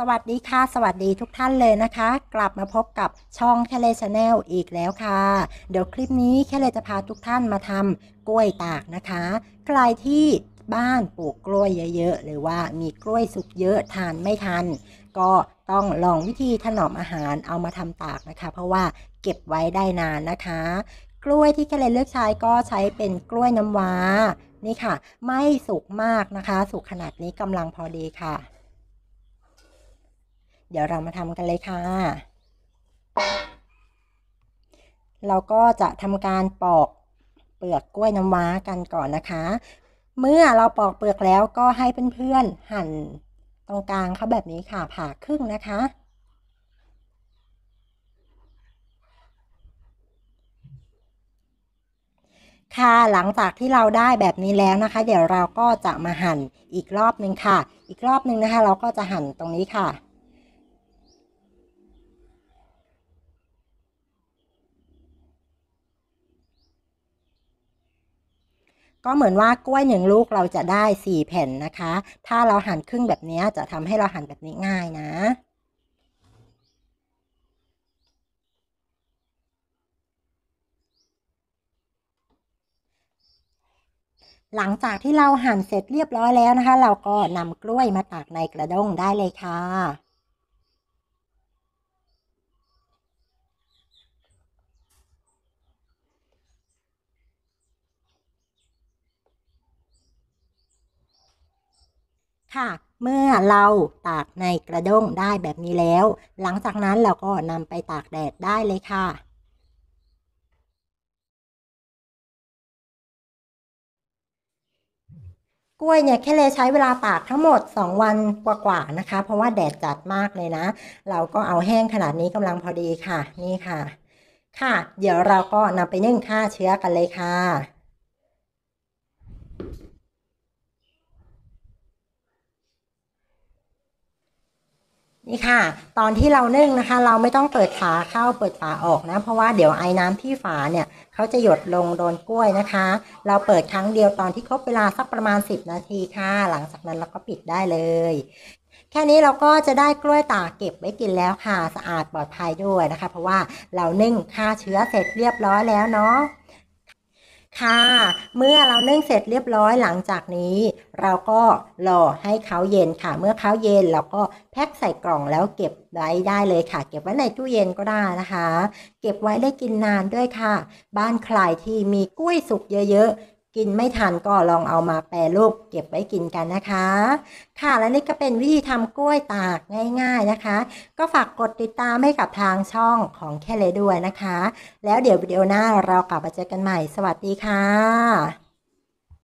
สวัสดีค่ะสวัสดีทุกท่านเลยนะคะ กลับมาพบกับช่องแคเลชาแนลอีกแล้วค่ะ เดี๋ยวคลิปนี้แคเลจะพาทุกท่านมาทำกล้วยตากนะคะใครที่บ้านปลูกกล้วยเยอะ ๆ หรือว่ามีกล้วยสุกเยอะทานไม่ทัน ก็ต้องลองวิธีถนอมอาหารเอามาทำตากนะคะ เพราะว่าเก็บไว้ได้นานนะคะ กล้วยที่แคเลเลือกใช้ก็ใช้เป็นกล้วยน้ำว้านี่ค่ะ ไม่สุกมากนะคะสุกขนาดนี้กำลังพอดีค่ะเดี๋ยวเรามาทำกันเลยค่ะ เราก็จะทำการปอกเปลือกกล้วยน้ำว้ากันก่อนนะคะ เมื่อเราปอกเปลือกแล้วก็ให้เพื่อนๆหั่นตรงกลางเขาแบบนี้ค่ะผ่าครึ่งนะคะ ค่ะหลังจากที่เราได้แบบนี้แล้วนะคะ เดี๋ยวเราก็จะมาหั่นอีกรอบหนึ่งค่ะ อีกรอบหนึ่งนะคะ เราก็จะหั่นตรงนี้ค่ะก็เหมือนว่ากล้วยหนึ่งลูกเราจะได้4แผ่นนะคะ ถ้าเราหั่นครึ่งแบบนี้จะทำให้เราหั่นแบบนี้ง่ายนะ หลังจากที่เราหั่นเสร็จเรียบร้อยแล้วนะคะ เราก็นำกล้วยมาตากในกระด้งได้เลยค่ะค่ะ เมื่อเราตากในกระด้งได้แบบนี้แล้ว หลังจากนั้นเราก็นำไปตากแดดได้เลยค่ะ กล้วยเนี่ยแค่เลยใช้เวลาตากทั้งหมด2วันกว่าๆนะคะ เพราะว่าแดดจัดมากเลยนะ เราก็เอาแห้งขนาดนี้กำลังพอดีค่ะ นี่ค่ะ ค่ะ เดี๋ยวเราก็นำไปนึ่งฆ่าเชื้อกันเลยค่ะนี่ค่ะตอนที่เรานึ่งนะคะ เราไม่ต้องเปิดฝาเข้าเปิดฝาออกนะ เพราะว่าเดี๋ยวไอ้น้ำที่ฝาเนี่ยเขาจะหยดลงโดนกล้วยนะคะ เราเปิดครั้งเดียวตอนที่ครบเวลาสักประมาณ 10 นาทีค่ะ หลังจากนั้นเราก็ปิดได้เลย แค่นี้เราก็จะได้กล้วยตากเก็บไว้กินแล้วค่ะสะอาดปลอดภัยด้วยนะคะ เพราะว่าเรานึ่งฆ่าเชื้อเสร็จเรียบร้อยแล้วเนาะค่ะ เมื่อเรานึ่งเสร็จเรียบร้อยหลังจากนี้ เราก็รอให้เขาเย็นค่ะ เมื่อเขาเย็นเราก็แพ็คใส่กล่องแล้วเก็บไว้ได้เลยค่ะ เก็บไว้ในตู้เย็นก็ได้นะคะ เก็บไว้ได้กินนานด้วยค่ะ บ้านใครที่มีกล้วยสุกเยอะ ๆกิน ไม่ทันก็ลองเอามาแปรรูปเก็บไว้กินกันนะคะ ค่ะและนี่ ก็เป็นวิธีทำกล้วยตากง่าย ๆนะคะ ก็ฝากกดติดตาม ให้ กับทางช่องของแค่เลย ด้วย นะคะ แล้วเดี๋ยว วิดีโอหน้าเรากลับมาเจอกันใหม่ สวัสดีค่ะ